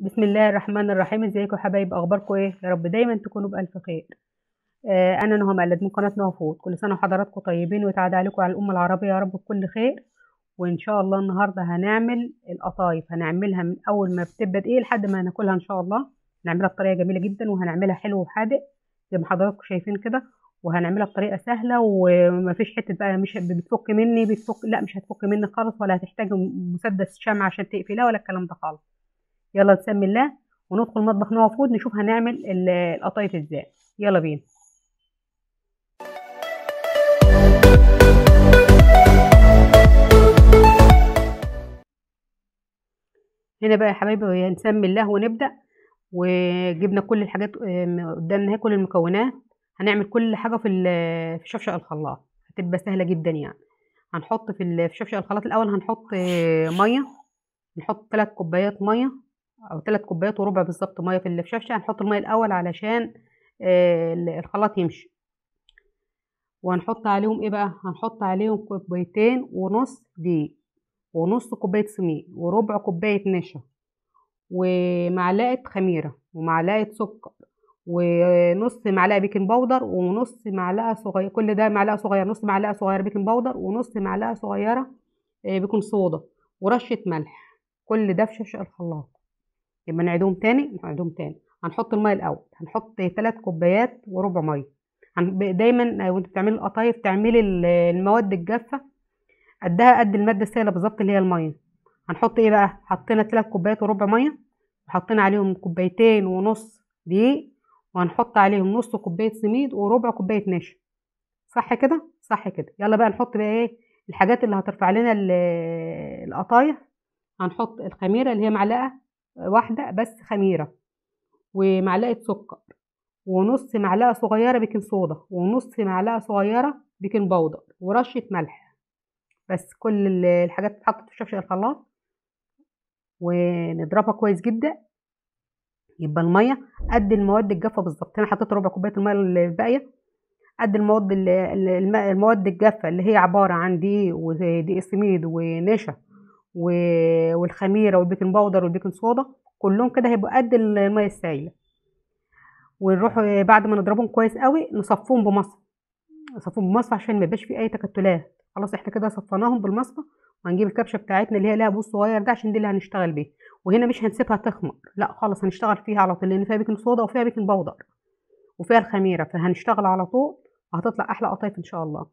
بسم الله الرحمن الرحيم ازيكم يا حبايب اخباركم ايه يا رب دايما تكونوا بالف خير آه انا نهى مقلد من قناه نهى فود كل سنه وحضراتكم طيبين وتعدى عليكم على الامه العربيه يا رب بكل خير وان شاء الله النهارده هنعمل القطايف هنعملها من اول ما بتبدا ايه لحد ما ناكلها ان شاء الله هنعملها بطريقه جميله جدا وهنعملها حلو وحادق زي ما حضراتكم شايفين كده وهنعملها بطريقه سهله ومفيش حته بقى مش بتفك مني بتفك لا مش هتفك مني خالص ولا هتحتاج مسدس شمع عشان تقفلها ولا الكلام ده خالص يلا نسمي الله وندخل المطبخ نوع فود نشوف هنعمل القطايف ازاي يلا بينا هنا بقى يا حبايبي هنسمي الله ونبدأ وجبنا كل الحاجات آه، قدامنا كل المكونات هنعمل كل حاجة في في شفشق الخلاط هتبقى سهلة جدا يعني هنحط في في شفشق الخلاط الأول هنحط آه، مية نحط ثلاث كوبايات مية او ثلاث كوبايات وربع بالظبط ميه في الشفشه هنحط الميه الاول علشان آه، الخلاط يمشي وهنحط عليهم ايه بقى هنحط عليهم كوبايتين ونص دقيق ونص كوبايه سميد وربع كوبايه نشا ومعلقه خميره ومعلقه سكر ونص معلقه بيكنج باودر ونص معلقه صغيره كل ده معلقه صغيره نص معلقه صغيره بيكنج باودر ونص معلقه صغيره بيكنج آه، صودا ورشه ملح كل ده في شاشه الخلاط يبقى نعيدهم تاني نعيدهم تاني هنحط الميه الاول هنحط ثلاث كوبايات وربع ميه دايما وانت بتعملي القطايف تعملي المواد الجافه قدها قد الماده السائله بالظبط اللي هي الميه هنحط ايه بقى حطينا ثلاث كوبايات وربع ميه وحطينا عليهم كوبايتين ونص دقيق وهنحط عليهم نص كوبايه سميد وربع كوبايه نشا صح كده صح كده يلا بقى نحط بقى ايه الحاجات اللي هترفع لنا القطايف هنحط الخميره اللي هي معلقه واحدة بس خميرة ومعلقة سكر ونص معلقة صغيرة بيكنج صودا ونص معلقة صغيرة بيكنج باودر ورشة ملح بس كل الحاجات تتحط في شفشق الخلاط ونضربها كويس جدا يبقى المية قد المواد الجافة بالظبط هنا حطيت ربع كوباية المية الباقية قد المواد المواد الجافة اللي هي عبارة عن دي ودي اسميد ونشا والخميره والبيكنج باودر والبيكنج صودا كلهم كده هيبقوا قد الميه السائله ونروح بعد ما نضربهم كويس قوي نصفهم بمصفى نصفهم بمصفى عشان ما يبقاش فيه اي تكتلات خلاص احنا كده صفيناهم بالمصفى وهنجيب الكبشه بتاعتنا اللي هي لها بوص صغير ده عشان دي اللي هنشتغل بيه وهنا مش هنسيبها تخمر لا خالص هنشتغل فيها على طول لان فيها بيكنج صودا وفيها بيكنج باودر وفيها الخميره فهنشتغل على طول وهتطلع احلى قطايف ان شاء الله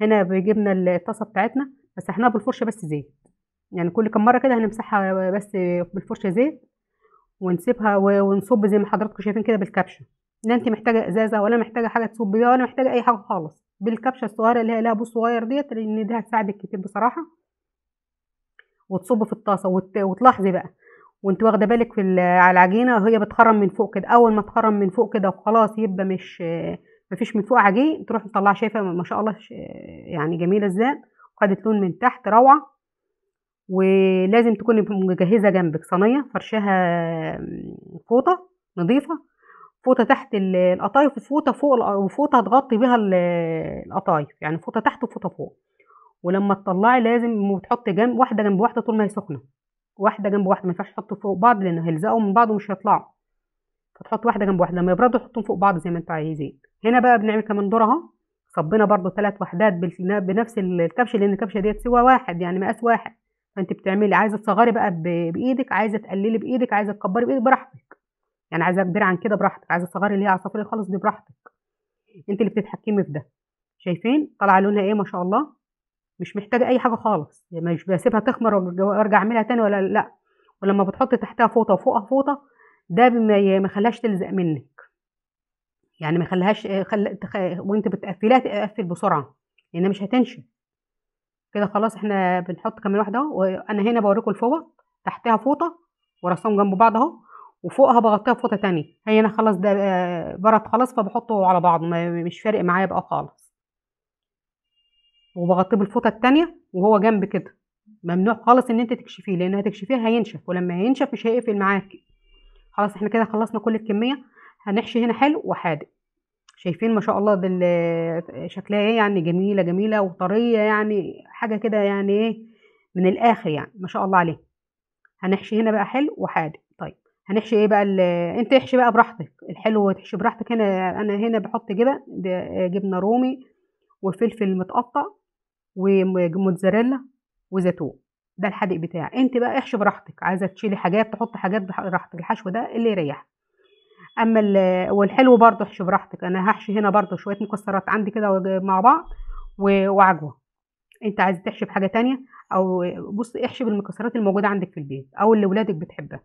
هنا بيجيبنا الطاسه بتاعتنا مسحناها بالفرشه بس زيت يعني كل كم مره كده هنمسحها بس بالفرشه زيت ونسيبها ونصب زي ما حضراتكم شايفين كده بالكبشه لا انت محتاجه ازازه ولا محتاجه حاجه تصب بيها ولا محتاجه اي حاجه خالص بالكبشه الصغيره اللي هي لها بوص صغير ديت لان دي هتساعدك كتير بصراحه وتصب في الطاسه وت... وتلاحظي بقى وانت واخده بالك في على العجينه وهي بتخرم من فوق كده اول ما تخرم من فوق كده وخلاص يبقى مش مفيش من فوق عجين تروح تطلع شايفه ما شاء الله يعني جميله ازاي خدت لون من تحت روعه ولازم تكوني مجهزه جنبك صينيه فرشاها فوطه نظيفه فوطه تحت القطايف وفوطه فوق وفوطه تغطي بيها القطايف يعني فوطه تحت وفوطه فوق ولما تطلعي لازم تحطي جنب واحده جنب واحده طول ما هي سخنه واحده جنب واحده ما ينفعش تحطوا فوق بعض لان هيلزقوا من بعض ومش هيطلعوا فتحط واحده جنب واحده لما يبردوا تحطهم فوق بعض زي ما انتوا عايزين هنا بقى بنعمل كمان دورها اهو صبينا برده ثلاث وحدات بنفس الكبشه لان الكبشه ديت سوى واحد يعني مقاس واحد فانت بتعملي عايزه تصغري بقى بايدك عايزه تقللي بايدك عايزه تكبري بايدك براحتك يعني عايزه اكبر عن كده براحتك عايزه تصغري اللي هي عصافير خالص دي براحتك انت اللي بتتحكمي في ده شايفين طالعه لونها ايه ما شاء الله مش محتاجه اي حاجه خالص يعني مش بسيبها تخمر وارجع اعملها تاني ولا لا ولما بتحطي تحتها فوطه وفوقها فوطه ده ما يخليهاش تلزق منك يعني ما يخليهاش خل... وانت بتقفليها تقفل بسرعه لان مش هتنشف كده خلاص احنا بنحط كمان واحده اهو وانا هنا بوريكم الفوط تحتها فوطه ورسم جنب بعض اهو وفوقها بغطيها بفوطه تانية هي انا خلاص ده آه، برد خلاص فبحطه على بعض مش فارق معايا بقى خالص وبغطيه بالفوطه التانية وهو جنب كده ممنوع خالص ان انت تكشفيه لان هتكشفيه هينشف ولما هينشف مش هيقفل معاكي خلاص احنا كده خلصنا كل الكميه هنحشي هنا حلو وحادق شايفين ما شاء الله شكلها ايه يعني جميله جميله وطريه يعني حاجه كده يعني ايه من الاخر يعني ما شاء الله عليه هنحشي هنا بقى حلو وحادق طيب هنحشي ايه بقى انت احشي بقى براحتك الحلو تحشي براحتك هنا انا هنا بحط جبن جبنه رومي وفلفل متقطع وموتزاريلا وزيتون ده الحادق بتاعي انت بقى احشي براحتك عايزه تشيلي حاجات تحطي حاجات براحتك الحشو ده اللي يريحك اما والحلو برضه احشي براحتك انا هحشي هنا برضه شويه مكسرات عندي كده مع بعض وعجوه انت عايز تحشي بحاجه تانية او بص احشي بالمكسرات الموجوده عندك في البيت او اللي ولادك بتحبها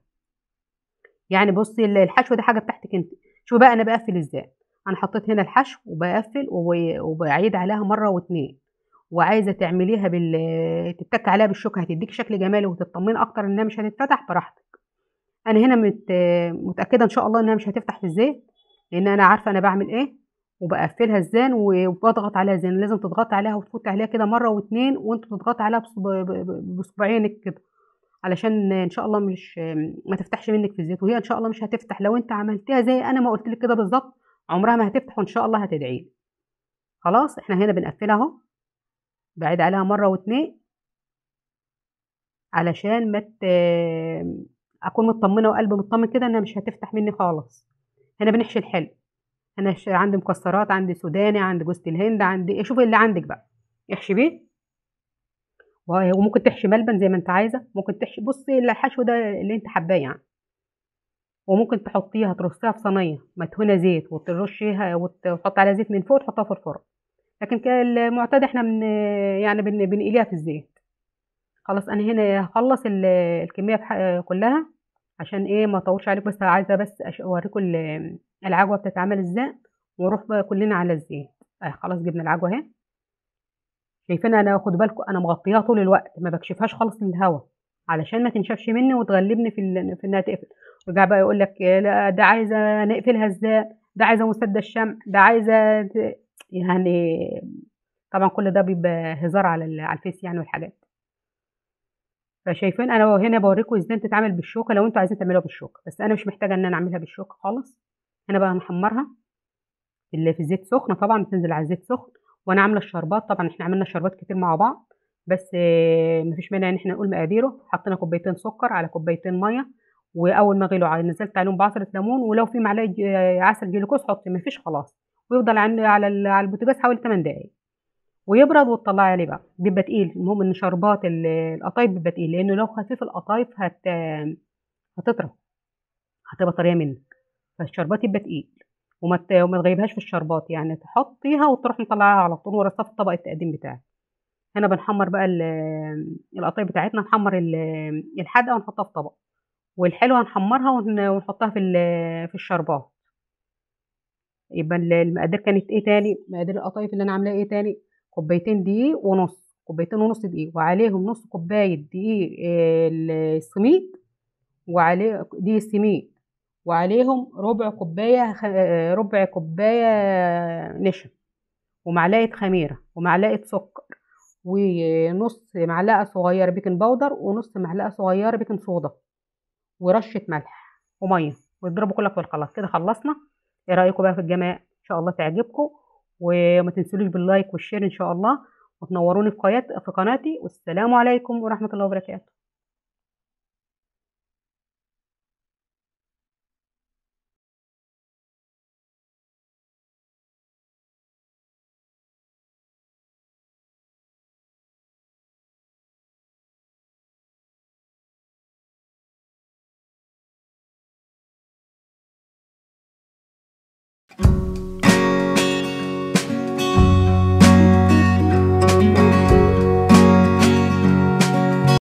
يعني بصي الحشوه دي حاجه بتاعتك انت شوفي بقى انا بقفل ازاي انا حطيت هنا الحشو وبقفل وبعيد عليها مره واتنين وعايزه تعمليها بال اه، تتك عليها بالشوكه هتديك شكل جمالي وتطمني اكتر انها مش هتتفتح براحتك انا هنا مت... متاكده ان شاء الله انها مش هتفتح في الزيت لان انا عارفه انا بعمل ايه وبقفلها الزان وبضغط عليها زان لازم تضغط عليها وتفوت عليها كده مره واتنين وانت تضغط عليها بصباعينك كده علشان ان شاء الله مش ما تفتحش منك في الزيت وهي ان شاء الله مش هتفتح لو انت عملتها زي انا ما قلت لك كده بالظبط عمرها ما هتفتح وان شاء الله هتدعي خلاص احنا هنا بنقفلها اهو بعيد عليها مره واتنين علشان ما مت... اكون مطمنه وقلبي مطمن كده انها مش هتفتح مني خالص هنا بنحشي الحلو انا عندي مكسرات عندي سوداني عندي جوزة الهند عندي شوف اللي عندك بقى احشي بيه وممكن تحشي ملبن زي ما انت عايزه ممكن تحشي بصي الحشو ده اللي انت حباه يعني وممكن تحطيها ترصيها في صينيه مدهونه زيت وترشيها وتحط عليها زيت من فوق وتحطها في الفرن لكن المعتاد احنا من يعني بنقليها في الزيت خلاص انا هنا هخلص الكميه كلها عشان ايه ما اطولش عليكم بس عايزه بس اوريكم العجوه بتتعمل ازاي ونروح بقى كلنا على الزيت آه خلاص جبنا العجوه اهي شايفين انا واخد بالكم انا مغطياها طول الوقت ما بكشفهاش خالص من الهواء علشان ما تنشفش مني وتغلبني في في انها تقفل رجع بقى يقول لك إيه، لا ده عايزه نقفلها ازاي ده عايزه مسدى الشمع ده عايزه يعني طبعا كل ده بيبقى هزار على الفيس يعني والحاجات فشايفين انا هنا بوريكم ازاي تتعامل بالشوكه لو انتوا عايزين تعملوها بالشوكه بس انا مش محتاجه ان انا اعملها بالشوكه خالص انا بقى محمرها اللي في الزيت سخنه طبعا بتنزل على الزيت سخن وانا عامله الشربات طبعا احنا عملنا شربات كتير مع بعض بس مفيش مانع ان احنا نقول مقاديره حطينا كوبايتين سكر على كوبايتين ميه واول ما غلوا نزلت عليهم بعصره ليمون ولو في معلقه عسل جلوكوز حط مفيش خلاص ويفضل على البوتاجاز حوالي 8 دقائق ويبرد وتطلعيه عليه بقى بيبقى تقيل المهم ان شربات القطايف بيبقى تقيل لانه لو خفيف القطايف هت هتطرى هتبقى طريه منك فالشربات يبقى تقيل وما وما تغيبهاش في الشربات يعني تحطيها وتروح مطلعها على طول ورصها في طبق التقديم بتاعك هنا بنحمر بقى القطايف بتاعتنا نحمر الحادقه ونحطها في طبق والحلوه هنحمرها ونحطها في في الشربات يبقى المقادير كانت ايه تاني مقادير القطايف اللي انا عاملاها ايه تاني كوبايتين دقيق ونص كوبايتين ونص دقيق وعليهم نص كوباية دقيق آه، السميد وعليه دي السميد وعليهم ربع كوباية آه، ربع كوباية نشا ومعلقة خميرة ومعلقة سكر ونص معلقة صغيرة بيكنج باودر ونص معلقة صغيرة بيكنج صودا ورشة ملح ومية ويضربوا كلها في الخلاط كده خلصنا ايه رأيكم بقى في الجماعة ان شاء الله تعجبكم وما تنسولوش باللايك والشير ان شاء الله وتنوروني في قناتي والسلام عليكم ورحمه الله وبركاته